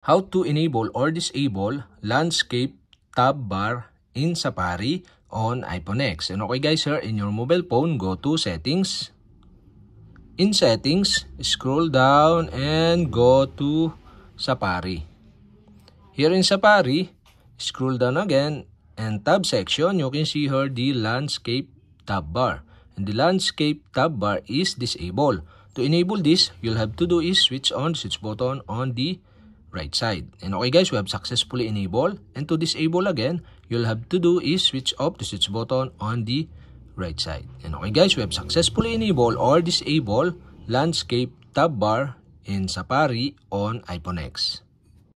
How to enable or disable landscape tab bar in Safari on iPhone X. And okay guys, here in your mobile phone, go to settings. In settings, scroll down and go to Safari. Here in Safari, scroll down again and tab section, you can see here the landscape tab bar. And the landscape tab bar is disabled. To enable this, you'll have to do is switch on the switch button on the right side. And okay guys, we have successfully enabled. And to disable again, you'll have to do is switch off the switch button on the right side. And okay guys, we have successfully enabled or disabled landscape tab bar in Safari on iPhone X.